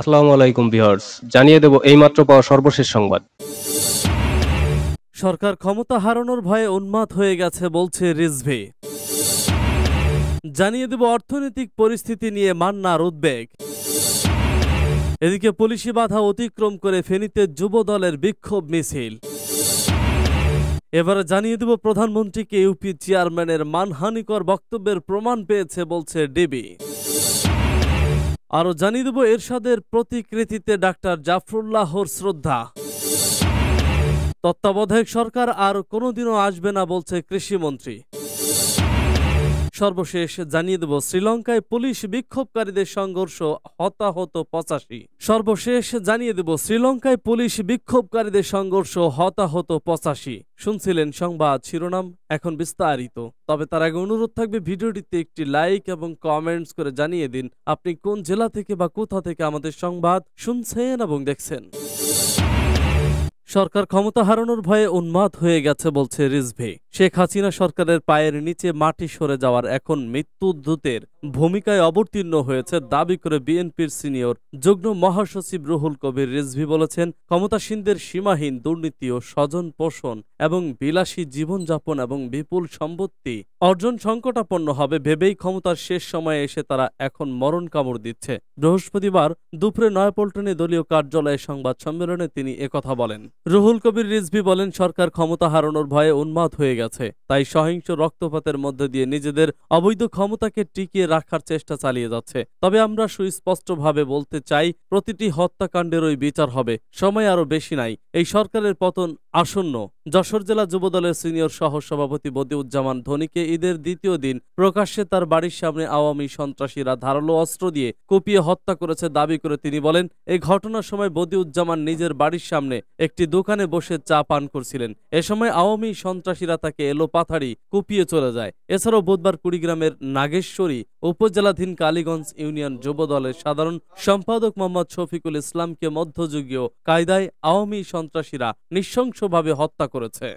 আসসালামু আলাইকুম ভিউয়ার্স জানিয়ে দেব এইমাত্র পাওয়া সর্বশেষ সংবাদ সরকার ক্ষমতা হারানোর ভয়ে উন্মাদ হয়ে গেছে বলছে রিজভি জানিয়ে দেব অর্থনৈতিক পরিস্থিতি নিয়ে মান্নার উদ্বেগ এদিকে পুলিশি বাধা অতিক্রম করে ফেনীতে যুব দলের বিক্ষোভ মিছিল এবারে জানিয়ে দেব প্রধানমন্ত্রীকে ইউপি চেয়ারম্যানের মানহানিকর বক্তব্যের প্রমাণ পেয়েছে বলছে ডিবি আরও জানিয়ে দেব এরশাদের প্রতিকৃতিতে ডাক্তার জাফরুল্লাহর শ্রদ্ধা তত্ত্বাবধায়ক সরকার আর কোনোদিনও আসবে না বলছে কৃষিমন্ত্রী সর্বশেষ জানিয়ে দেব শ্রীলঙ্কায় পুলিশ বিক্ষোভকারীদের সংঘর্ষ হতাহত পঁচাশি সর্বশেষ জানিয়ে দেব শ্রীলঙ্কায় পুলিশ বিক্ষোভকারীদের সংঘর্ষ হতাহত পঁচাশি শুনছিলেন সংবাদ শিরোনাম এখন বিস্তারিত তবে তার আগে অনুরোধ থাকবে ভিডিওটিতে একটি লাইক এবং কমেন্টস করে জানিয়ে দিন আপনি কোন জেলা থেকে বা কোথা থেকে আমাদের সংবাদ শুনছেন এবং দেখছেন সরকার ক্ষমতা হারানোর ভয়ে উন্মাদ হয়ে গেছে বলছে রিজভে শেখ হাসিনা সরকারের পায়ের নিচে মাটি সরে যাওয়ার এখন দূতের ভূমিকায় অবতীর্ণ হয়েছে দাবি করে বিএনপির সিনিয়র যুগ্ম মহাসচিব রুহুল কবির রিজভি বলেছেন ক্ষমতাসীনদের সীমাহীন দুর্নীতি ও স্বজন পোষণ এবং বিলাসী জীবনযাপন এবং বিপুল সম্পত্তি অর্জন সংকটাপন্ন হবে ভেবেই ক্ষমতার শেষ সময়ে এসে তারা এখন মরণ কামড় দিচ্ছে বৃহস্পতিবার দুপুরে নয়াপল্টনে দলীয় কার্যালয়ে সংবাদ সম্মেলনে তিনি একথা বলেন রুহুল কবির রিজভি বলেন সরকার ক্ষমতা হারানোর ভয়ে উন্মাদ হয়ে গেছে তাই সহিংস রক্তপাতের মধ্যে দিয়ে নিজেদের অবৈধ ক্ষমতাকে টিকিয়ে রাখার চেষ্টা চালিয়ে যাচ্ছে তবে আমরা সুস্পষ্টভাবে বলতে চাই প্রতিটি হত্যাকাণ্ডেরই বিচার হবে সময় আরও বেশি নাই এই সরকারের পতন আসন্ন যশোর জেলা যুবদলের সিনিয়র সহ সভাপতি বদিউজ্জামান ধোনিকে ঈদের দ্বিতীয় দিন প্রকাশ্যে তার বাড়ির সামনে আওয়ামী সন্ত্রাসীরা ধারালো অস্ত্র দিয়ে কুপিয়ে হত্যা করেছে দাবি করে তিনি বলেন এই ঘটনার সময় বদিউজ্জামান নিজের বাড়ির সামনে একটি দোকানে বসে চা পান করছিলেন এ সময় আওয়ামী সন্ত্রাসীরা তাকে এলো পাথাড়ি কুপিয়ে চলে যায় এছাড়াও বুধবার কুড়িগ্রামের নাগেশ্বরী উপজেলাধীন কালীগঞ্জ ইউনিয়ন যুবদলের সাধারণ সম্পাদক মোহাম্মদ শফিকুল ইসলামকে মধ্যযুগীয় কায়দায় আওয়ামী সন্ত্রাসীরা নিঃশংস নৃশংসভাবে হত্যা করেছে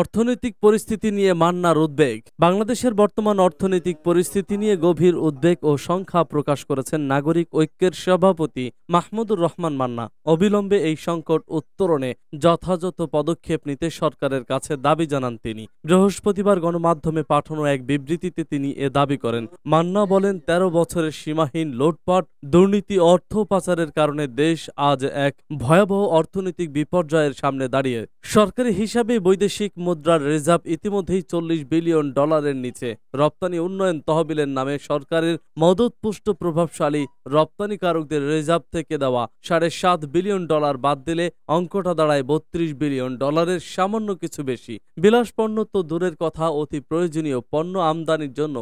অর্থনৈতিক পরিস্থিতি নিয়ে মান্নার উদ্বেগ বাংলাদেশের বর্তমান অর্থনৈতিক পরিস্থিতি নিয়ে গভীর উদ্বেগ ও সংখ্যা প্রকাশ করেছেন নাগরিক ঐক্যের সভাপতি মাহমুদুর রহমান মান্না অবিলম্বে এই সংকট উত্তরণে যথাযথ পদক্ষেপ নিতে সরকারের কাছে দাবি জানান তিনি বৃহস্পতিবার গণমাধ্যমে পাঠানো এক বিবৃতিতে তিনি এ দাবি করেন মান্না বলেন ১৩ বছরের সীমাহীন লোটপাট দুর্নীতি অর্থ পাচারের কারণে দেশ আজ এক ভয়াবহ অর্থনৈতিক বিপর্যয়ের সামনে দাঁড়িয়ে সরকারি হিসাবে বৈদেশিক মুদ্রার রিজার্ভ ইতিমধ্যেই চল্লিশ বিলিয়ন ডলারের নিচে রপ্তানি উন্নয়ন তহবিলের নামে সরকারের মদতপুষ্ট প্রভাবশালী রপ্তানিকারকদের রিজার্ভ থেকে দেওয়া সাড়ে সাত বিলিয়ন ডলার বাদ দিলে অঙ্কটা দাঁড়ায় বত্রিশ বিলিয়ন ডলারের সামান্য কিছু বেশি বিলাস পণ্য তো দূরের কথা অতি প্রয়োজনীয় পণ্য আমদানির জন্য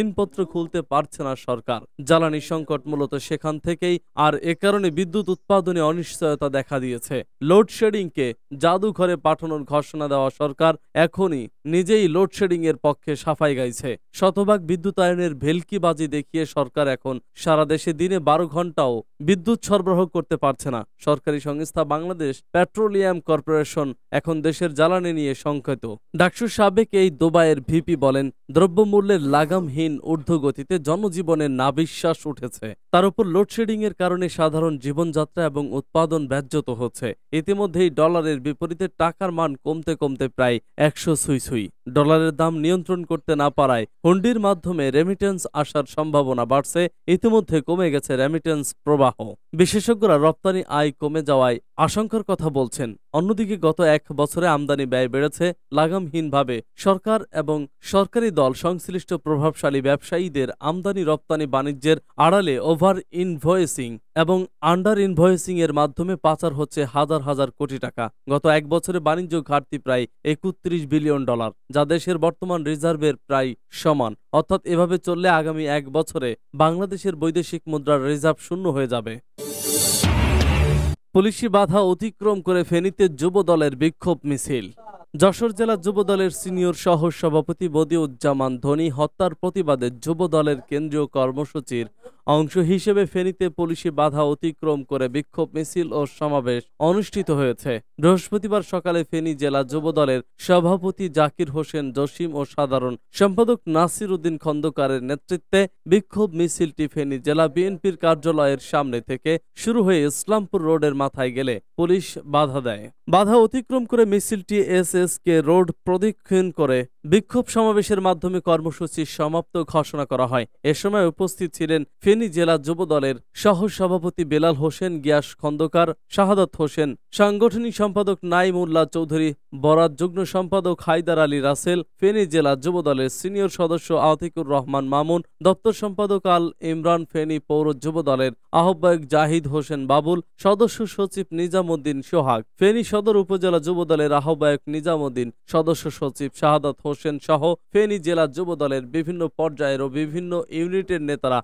ঋণপত্র খুলতে পারছে না সরকার জ্বালানি সংকট মূলত সেখান থেকেই আর এ কারণে বিদ্যুৎ উৎপাদনে অনিশ্চয়তা দেখা দিয়েছে লোডশেডিংকে জাদুঘরে পাঠানোর ঘোষণা দেওয়া সরকার সরকার এখনই নিজেই লোডশেডিংয়ের পক্ষে সাফাই গাইছে শতভাগ বিদ্যুতায়নের ভেলকিবাজি দেখিয়ে সরকার এখন সারা দেশে দিনে বারো ঘন্টাও বিদ্যুৎ সরবরাহ করতে পারছে না সরকারি সংস্থা বাংলাদেশ পেট্রোলিয়াম কর্পোরেশন এখন দেশের জ্বালানি নিয়ে সংখ্যাত ডাকসু সাবেক এই দুবাইয়ের ভিপি বলেন দ্রব্যমূল্যের লাগামহীন ঊর্ধ্বগতিতে জনজীবনে নাবিশ্বাস উঠেছে তার উপর লোডশেডিংয়ের কারণে সাধারণ জীবনযাত্রা এবং উৎপাদন ব্যাহ্যত হচ্ছে ইতিমধ্যেই ডলারের বিপরীতে টাকার মান কমতে কমতে প্রায় একশো সুই সুই ডলারের দাম নিয়ন্ত্রণ করতে না পারায় হুন্ডির মাধ্যমে রেমিটেন্স আসার সম্ভাবনা বাড়ছে ইতিমধ্যে কমে গেছে রেমিটেন্স প্রবাহ বিশেষজ্ঞরা রপ্তানি আয় কমে যাওয়ায় আশঙ্কার কথা বলছেন অন্যদিকে গত এক বছরে আমদানি ব্যয় বেড়েছে লাগামহীনভাবে সরকার এবং সরকারি দল সংশ্লিষ্ট প্রভাবশালী ব্যবসায়ীদের আমদানি রপ্তানি বাণিজ্যের আড়ালে ওভার ইনভয়েসিং এবং আন্ডার ইনভয়েসিং এর মাধ্যমে পাচার হচ্ছে হাজার হাজার কোটি টাকা গত এক বছরে বাণিজ্য ঘাটতি প্রায় একত্রিশ বিলিয়ন ডলার যা দেশের বর্তমান রিজার্ভের প্রায় সমান অর্থাৎ এভাবে চললে আগামী এক বছরে বাংলাদেশের বৈদেশিক মুদ্রার রিজার্ভ শূন্য হয়ে যাবে পুলিশি বাধা অতিক্রম করে ফেনীতে যুব দলের বিক্ষোভ মিছিল যশোর জেলা যুব দলের সিনিয়র সহ সভাপতি বদিউজ্জামান ধনী হত্যার প্রতিবাদে যুব দলের কেন্দ্রীয় কর্মসূচির অংশ হিসেবে ফেনীতে পুলিশি বাধা অতিক্রম করে বিক্ষোভ মিছিল ও সমাবেশ অনুষ্ঠিত হয়েছে বৃহস্পতিবার সকালে ফেনী জেলা যুব দলের সভাপতি জাকির হোসেন জসিম ও সাধারণ সম্পাদক নাসির উদ্দিন খন্দকারের নেতৃত্বে বিক্ষোভ মিছিলটি ফেনী জেলা বিএনপির কার্যালয়ের সামনে থেকে শুরু হয়ে ইসলামপুর রোডের মাথায় গেলে পুলিশ বাধা দেয় বাধা অতিক্রম করে মিছিলটি এস এস কে রোড প্রদক্ষিণ করে বিক্ষোভ সমাবেশের মাধ্যমে কর্মসূচি সমাপ্ত ঘোষণা করা হয় এ সময় উপস্থিত ছিলেন ফেনী জেলা যুব দলের সহসভাপতি বেলাল হোসেন গিয়াস খন্দকার শাহাদত হোসেন সাংগঠনিক সম্পাদক নাইমুল্লাহ চৌধুরী বরাত যুগ্ম সম্পাদক হায়দার আলী রাসেল ফেনী জেলা যুব দলের সিনিয়র সদস্য আতিকুর রহমান মামুন দপ্তর সম্পাদক আল ইমরান ফেনী পৌর যুব দলের আহ্বায়ক জাহিদ হোসেন বাবুল সদস্য সচিব নিজামুদ্দিন সোহাগ ফেনী সদর উপজেলা যুব দলের আহ্বায়ক নিজামুদ্দিন সদস্য সচিব শাহাদাত হোসেন সহ ফেনী জেলা যুব দলের বিভিন্ন পর্যায়ের ও বিভিন্ন ইউনিটের নেতারা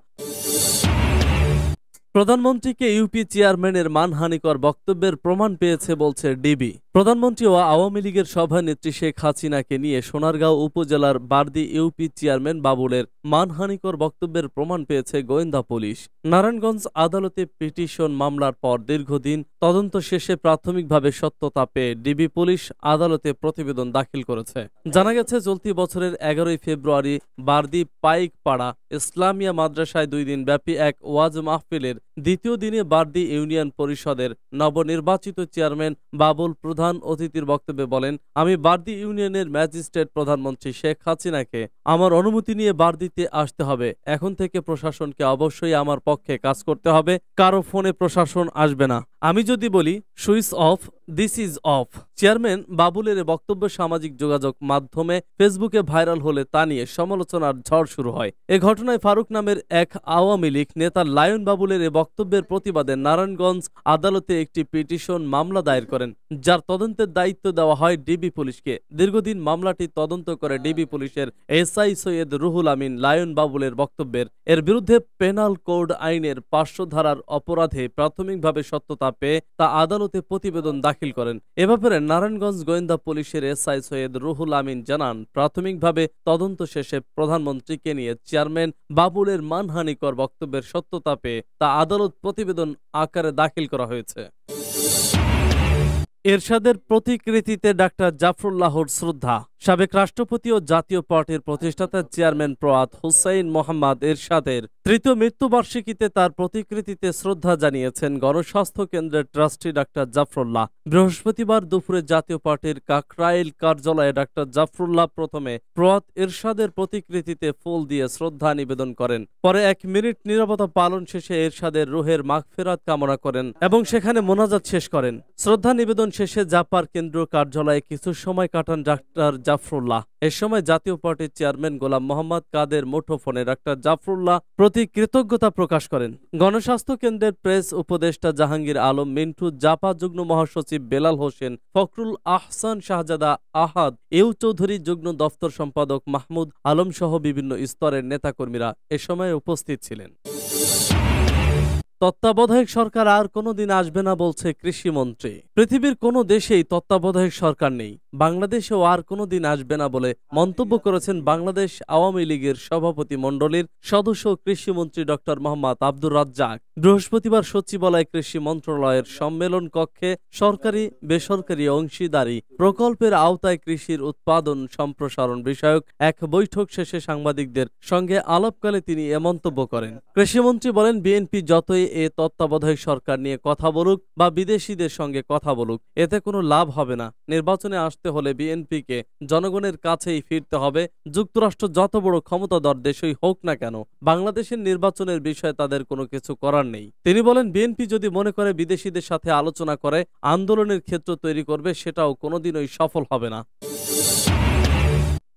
প্রধানমন্ত্রীকে ইউপি চেয়ারম্যানের মানহানিকর বক্তব্যের প্রমাণ পেয়েছে বলছে ডিবি প্রধানমন্ত্রী ও আওয়ামী লীগের সভানেত্রী শেখ হাসিনাকে নিয়ে সোনারগাঁও উপজেলার বারদি ইউপি চেয়ারম্যান বাবুলের মানহানিকর বক্তব্যের প্রমাণ পেয়েছে গোয়েন্দা পুলিশ নারায়ণগঞ্জ আদালতে পিটিশন মামলার পর দীর্ঘদিন তদন্ত শেষে প্রাথমিকভাবে সত্যতা পেয়ে ডিবি পুলিশ আদালতে প্রতিবেদন দাখিল করেছে জানা গেছে চলতি বছরের এগারোই ফেব্রুয়ারি বারদি পাইকপাড়া ইসলামিয়া মাদ্রাসায় দুই দিন ব্যাপী এক ওয়াজ মাহফিলের দ্বিতীয় দিনে বারদি ইউনিয়ন পরিষদের নবনির্বাচিত চেয়ারম্যান বাবুল প্রধান প্রধান অতিথির বক্তব্যে বলেন আমি বার্দি ইউনিয়নের ম্যাজিস্ট্রেট প্রধানমন্ত্রী শেখ হাসিনাকে আমার অনুমতি নিয়ে বার্দিতে আসতে হবে এখন থেকে প্রশাসনকে অবশ্যই আমার পক্ষে কাজ করতে হবে কারো ফোনে প্রশাসন আসবে না আমি যদি বলি switch off this is off chairman বাবুলের বক্তব্য সামাজিক যোগাযোগ মাধ্যমে ফেসবুকে ভাইরাল হলে তা নিয়ে সমালোচনার ঝড় শুরু হয় এ ঘটনায় ফারুক নামের এক আওয়ামী লীগ নেতা লায়ন বাবুলের এ বক্তব্যের প্রতিবাদে নারায়ণগঞ্জ আদালতে একটি পিটিশন মামলা দায়ের করেন যার তদন্তের দায়িত্ব দেওয়া হয় ডিবি পুলিশকে দীর্ঘদিন মামলাটি তদন্ত করে ডিবি পুলিশের এসআই সৈয়দ রুহুল আমিন লায়ন বাবুলের বক্তব্যের এর বিরুদ্ধে পেনাল কোড আইনের পার্শ্বধারার অপরাধে প্রাথমিকভাবে সত্যতা না পেয়ে তা আদালতে প্রতিবেদন দাখিল করেন এ ব্যাপারে নারায়ণগঞ্জ গোয়েন্দা পুলিশের এসআই সৈয়দ রুহুল আমিন জানান প্রাথমিকভাবে তদন্ত শেষে প্রধানমন্ত্রীকে নিয়ে চেয়ারম্যান বাবুলের মানহানিকর বক্তব্যের সত্যতা পেয়ে তা আদালত প্রতিবেদন আকারে দাখিল করা হয়েছে এরশাদের প্রতিকৃতিতে ডাক্তার জাফরুল্লাহর শ্রদ্ধা সাবেক রাষ্ট্রপতি ও জাতীয় পার্টির প্রতিষ্ঠাতা চেয়ারম্যান প্রয়াত হুসাইন মোহাম্মদ এরশাদের তৃতীয় মৃত্যুবার্ষিকীতে তার প্রতিকৃতিতে শ্রদ্ধা জানিয়েছেন গণস্বাস্থ্য কেন্দ্রের ট্রাস্টি ডাক্তার জাফরুল্লাহ বৃহস্পতিবার দুপুরে জাতীয় পার্টির কাকরাইল কার্যালয়ে ডাক্তার জাফরুল্লাহ প্রথমে প্রয়াত এরশাদের প্রতিকৃতিতে ফুল দিয়ে শ্রদ্ধা নিবেদন করেন পরে এক মিনিট নিরাপত্তা পালন শেষে এরশাদের রুহের মাগফেরাত কামনা করেন এবং সেখানে মোনাজাত শেষ করেন শ্রদ্ধা নিবেদন শেষে জাপার কেন্দ্র কার্যালয়ে কিছু সময় কাটান ডাক্তার জাফরুল্লাহ এ সময় জাতীয় পার্টির চেয়ারম্যান গোলাম মোহাম্মদ কাদের মুঠোফোনে ডাক্তার জাফরুল্লাহ প্রতি কৃতজ্ঞতা প্রকাশ করেন গণস্বাস্থ্য কেন্দ্রের প্রেস উপদেষ্টা জাহাঙ্গীর আলম মিন্টু জাপা যুগ্ম মহাসচিব বেলাল হোসেন ফখরুল আহসান শাহজাদা আহাদ এউ চৌধুরী যুগ্ম দফতর সম্পাদক মাহমুদ আলম সহ বিভিন্ন স্তরের নেতাকর্মীরা এ সময় উপস্থিত ছিলেন তত্ত্বাবধায়ক সরকার আর কোনোদিন আসবে না বলছে কৃষিমন্ত্রী পৃথিবীর কোনো দেশেই তত্ত্বাবধায়ক সরকার নেই বাংলাদেশেও আর কোনোদিন আসবে না বলে মন্তব্য করেছেন বাংলাদেশ আওয়ামী লীগের সভাপতি মণ্ডলীর সদস্য কৃষিমন্ত্রী ডক্টর মোহাম্মদ আব্দুর রাজ্জাক বৃহস্পতিবার সচিবালয় কৃষি মন্ত্রণালয়ের সম্মেলন কক্ষে সরকারি বেসরকারি অংশীদারি প্রকল্পের আওতায় কৃষির উৎপাদন সম্প্রসারণ বিষয়ক এক বৈঠক শেষে সাংবাদিকদের সঙ্গে আলাপকালে তিনি এ মন্তব্য করেন কৃষিমন্ত্রী বলেন বিএনপি যতই এ তত্ত্বাবধায়ক সরকার নিয়ে কথা বলুক বা বিদেশিদের সঙ্গে কথা বলুক এতে কোনো লাভ হবে না নির্বাচনে আসতে হলে বিএনপিকে জনগণের কাছেই ফিরতে হবে যুক্তরাষ্ট্র যত বড় ক্ষমতাধর দেশই হোক না কেন বাংলাদেশের নির্বাচনের বিষয়ে তাদের কোনো কিছু করার নেই তিনি বলেন বিএনপি যদি মনে করে বিদেশিদের সাথে আলোচনা করে আন্দোলনের ক্ষেত্র তৈরি করবে সেটাও কোনোদিনই সফল হবে না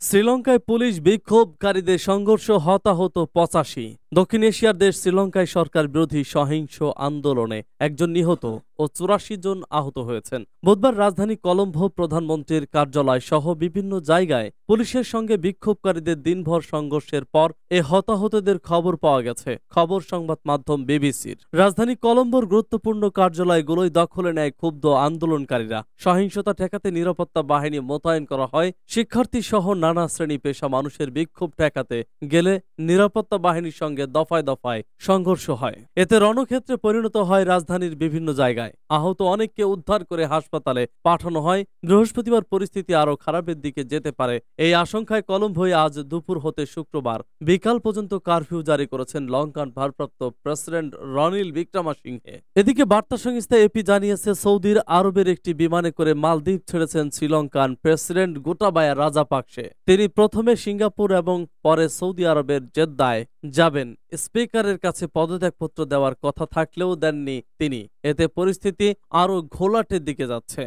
শ্রীলঙ্কায় পুলিশ বিক্ষোভকারীদের সংঘর্ষ হতাহত পঁচাশি দক্ষিণ এশিয়ার দেশ শ্রীলঙ্কায় সরকার বিরোধী সহিংস আন্দোলনে একজন নিহত ও চুরাশি জন আহত হয়েছেন বুধবার রাজধানী কলম্বো প্রধানমন্ত্রীর কার্যালয় সহ বিভিন্ন জায়গায় পুলিশের সঙ্গে বিক্ষোভকারীদের দিনভর সংঘর্ষের পর এ হতাহতদের খবর পাওয়া গেছে খবর সংবাদ মাধ্যম বিবিসির রাজধানী কলম্বোর গুরুত্বপূর্ণ কার্যালয়গুলোই দখলে নেয় ক্ষুব্ধ আন্দোলনকারীরা সহিংসতা ঠেকাতে নিরাপত্তা বাহিনী মোতায়েন করা হয় শিক্ষার্থী সহ নানা নানা শ্রেণী পেশা মানুষের বিক্ষোভ ঠেকাতে গেলে নিরাপত্তা বাহিনীর সঙ্গে দফায় দফায় সংঘর্ষ হয় এতে রণক্ষেত্রে পরিণত হয় রাজধানীর বিভিন্ন জায়গায় আহত অনেককে উদ্ধার করে হাসপাতালে পাঠানো হয় বৃহস্পতিবার পরিস্থিতি আরও খারাপের দিকে যেতে পারে এই আশঙ্কায় হয়ে আজ দুপুর হতে শুক্রবার বিকাল পর্যন্ত কারফিউ জারি করেছেন লঙ্কান ভারপ্রাপ্ত প্রেসিডেন্ট রনিল বিক্রমাসিংহে এদিকে বার্তা সংস্থা এপি জানিয়েছে সৌদির আরবের একটি বিমানে করে মালদ্বীপ ছেড়েছেন শ্রীলঙ্কান প্রেসিডেন্ট গোটাবায়া রাজাপাকসে তিনি প্রথমে সিঙ্গাপুর এবং পরে সৌদি আরবের জেদ্দায় যাবেন স্পিকারের কাছে পদত্যাগপত্র দেওয়ার কথা থাকলেও দেননি তিনি এতে পরিস্থিতি আরও ঘোলাটের দিকে যাচ্ছে